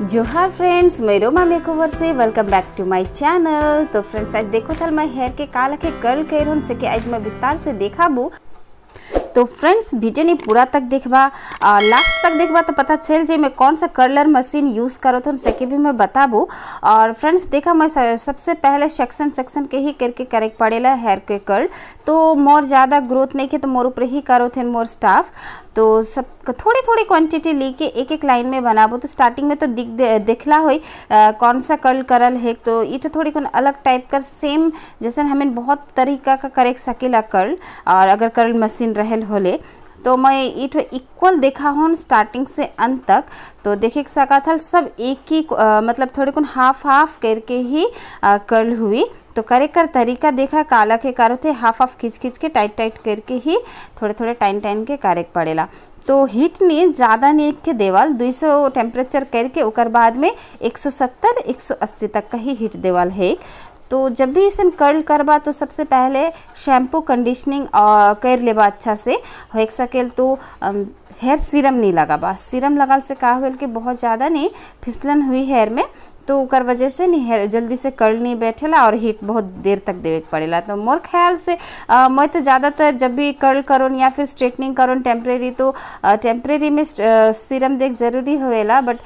जोहार फ्रेंड्स मैं रोमा मेकओवर से welcome back to my channel तो फ्रेंड्स आज देखो थल मैं हेयर के काला के कर्ल कैरोन से के आज मैं विस्तार से देखा तो फ्रेंड्स वीडियो नहीं पूरा तक देखबा लास्ट तक देखबा तो पता चल जाए मैं कौन सा कर्लर मशीन यूज़ करो थन सके भी मैं बताबू और फ्रेंड्स देखा मैं सबसे पहले सेक्शन सेक्शन के ही करके करे पड़ेला हेयर के कर्ल तो मोर ज़्यादा ग्रोथ नहीं है तो मोर ऊपर ही करो थे मोर स्टाफ तो सब थोड़ी थोड़ी क्वांटिटी लेके एक एक लाइन में बनाबो तो स्टार्टिंग में तो दिख दे, दिखला हुई कौन सा कर्ल करल है तो ये तो थोड़ी कौन अलग टाइप का सेम जैसे हमें बहुत तरीका का करे सकेला कर्ल और अगर कर्ल मशीन रहे फाइल होले तो मैं इट इक्वल देखा हूँ स्टार्टिंग से अंत तक तो देखे सका था सब एक ही आ, मतलब थोड़े कुन हाफ हाफ करके ही आ, कर्ल हुई तो करे कर तरीका देखा काला के कारो थे हाफ हाफ खींच खींच के टाइट टाइट करके ही थोड़े थोड़े टाइम टाइम के करे पड़ेला तो हीट ने ज़्यादा नहीं थे देवाल 200 टेम्परेचर करके उकर बाद में 170 180 तक का ही हीट देवाल है तो जब भी इसन कर्ल करबा तो सबसे पहले शैम्पू कंडीशनिंग कर लेबा अच्छा से हो सकेल तो हेयर सीरम नहीं लगाबा सीरम लगा से का हुए कि बहुत ज़्यादा नहीं फिसलन हुई हेयर में तो ओकर वजह से नहीं जल्दी से कर नहीं बैठेला और हीट बहुत देर तक देवे पड़े पड़ेला तो मोर ख्याल से आ, मैं तो ज़्यादातर जब भी कर्ल करो या फिर स्ट्रेटनिंग करो टेम्प्रेरी तो टेम्प्रेरी में सीरम देख जरूरी होएला बट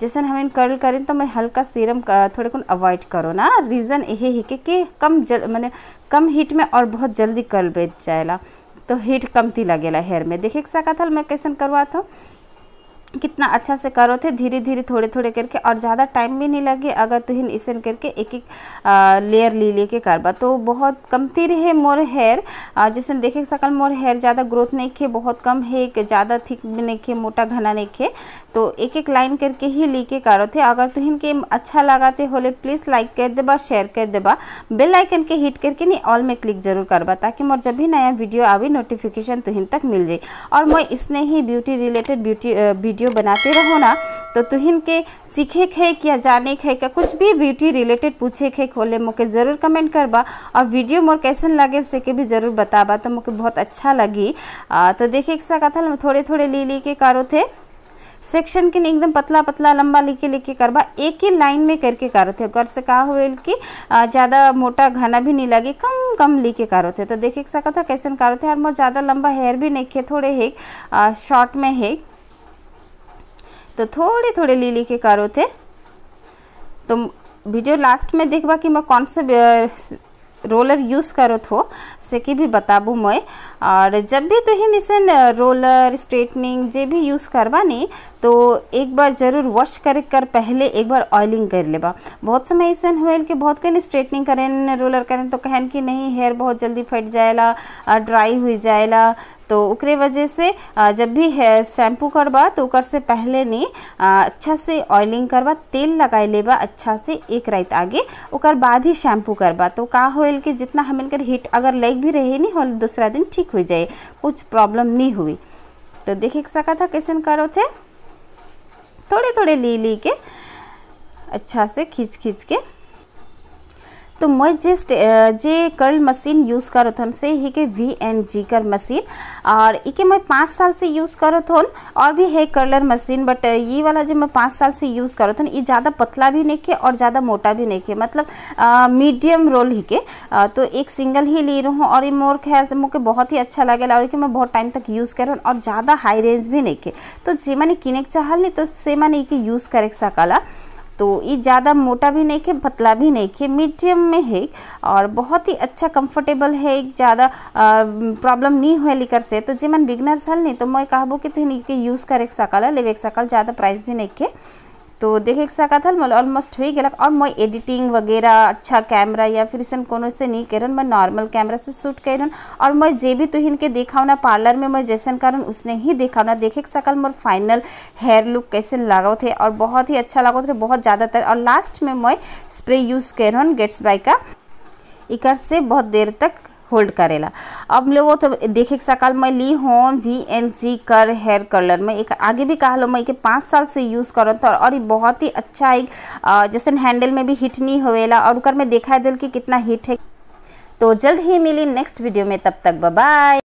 जैसे हम कर्ल करें तो मैं हल्का सीरम थोड़े को अवॉइड करो ना रीज़न यही है कि, कि कम जल मैंने कम हीट में और बहुत जल्दी कर्ल बेच जाएला तो हीट कमती लगेला हेयर में देखे सका था मैं कैसे करवा था कितना अच्छा से करो थे धीरे धीरे थोड़े थोड़े करके और ज़्यादा टाइम भी नहीं लगे अगर तुम इस करके एक एक लेयर ले लेके करबा तो बहुत कमती रहे मोर हेयर जैसे देखे सकल मोर हेयर ज़्यादा ग्रोथ नहीं खे बहुत कम है एक ज़्यादा थिक भी नहीं खे मोटा घना नहीं खे तो एक एक लाइन करके ही लेके करो थे अगर तुम के अच्छा लगाते होले प्लीज़ लाइक कर देबा शेयर कर देबा बेल आइकन के हिट करके नहीं ऑल में क्लिक जरूर करबा ताकि मोर जब भी नया वीडियो आवे नोटिफिकेशन तुहन तक मिल जाए और मैं इसने ही beauty related beauty video video बनाते रहो ना तो तुहिन के सीखे खे या जाने है क्या कुछ भी ब्यूटी रिलेटेड पूछे खे खोले मुके ज़रूर कमेंट करबा और वीडियो मोर कैसन लगे से के भी ज़रूर बताबा तो मुके बहुत अच्छा लगी आ, तो देखे सा कथल थोड़े थोड़े ली ली के कारो थे सेक्शन के एकदम पतला पतला लंबा लेके लेके करवा एक ही लाइन में करके कारो थे घर से कहा हुए कि ज़्यादा मोटा घना भी नहीं लगे कम कम लेके कारो थे तो देखे सका था कैसे कारो थे और मोर ज़्यादा लंबा हेयर भी नहीं खे थोड़े है शॉर्ट में है तो थोड़े थोड़े ले के कारो थे तो वीडियो लास्ट में देखा कि मैं कौन से रोलर यूज करो थो से कि भी बताबू मैं और जब भी तुह तो रोलर स्ट्रेटनिंग जे भी यूज़ करवा नहीं तो एक बार जरूर वॉश कर कर पहले एक बार ऑयलिंग कर लेबा बहुत समय ऐसा हुए कि बहुत कहीं स्ट्रेटनिंग करें रोलर करें तो कहन कि नहीं हेयर बहुत जल्दी फट जाएला ड्राई हो जाएला तो ओकरे वजह से जब भी हेयर शैम्पू करबा तो से पहले ने अच्छा से ऑयलिंग करबा तेल लगा लेबा अच्छा से एक रात आगे उकर बाद ही शैम्पू करवा तो का होल कि जितना हमें हीट अगर लग भी रहे नहीं हो दूसरा दिन ठीक हो जाए कुछ प्रॉब्लम नहीं हुई तो देख सका था कैसे करो थे थोड़े थोड़े ली ली के अच्छा से खींच खींच के तो मैं जिस जे कर्ल मशीन यूज़ करो थन से ही के वी एंड जी कर मशीन और इके मैं पाँच साल से यूज़ करो थन और भी है कर्लर मशीन बट ये वाला जो मैं पाँच साल से यूज़ करो थन ये ज़्यादा पतला भी नहीं के और ज़्यादा मोटा भी नहीं के मतलब मीडियम रोल ही के आ, तो एक सिंगल ही ले रहा हूँ और ये मोर ख्याल से मुझे बहुत ही अच्छा लगे और मैं बहुत टाइम तक यूज़ कर और ज़्यादा हाई रेंज भी नहीं के तो जे मैंने किने नहीं तो से मैंने यूज़ करे सकला तो ये ज़्यादा मोटा भी नहीं है पतला भी नहीं है मीडियम में है और बहुत ही अच्छा कंफर्टेबल है ज़्यादा प्रॉब्लम नहीं हुए लेकर से तो जे मन बिगनर्स हल नहीं तो मैं कहबू कि तुम यूज़ करे सकाल लेवे सकाल ज़्यादा प्राइस भी नहीं है तो देखे देखिक सकल मैं ऑलमोस्ट हो गया और मैं एडिटिंग वगैरह अच्छा कैमरा या फिर असन को से नहीं कर मैं नॉर्मल कैमरा से शूट कर और मैं जे भी तुहन तो के देखावना पार्लर में मैं जैसन कारण उसने ही ना देखे सकल मोर फाइनल हेयर लुक कैसे लगाओ थे और बहुत ही अच्छा लागो थे बहुत ज़्यादातर और लास्ट में मैं स्प्रे यूज़ कर गेट्स बाई का इकर से बहुत देर तक होल्ड करेला अब लोग तो देखे सकाल मैं ली हूँ वी एन जी कर हेयर कलर मैं एक आगे भी कहा लो मैं के पाँच साल से यूज़ करत तो था और ये बहुत ही अच्छा एक जैसे हैंडल में भी हिट नहीं होवेला और उकर में देखा दिल कि कितना हिट है तो जल्द ही मिली नेक्स्ट वीडियो में तब तक बाय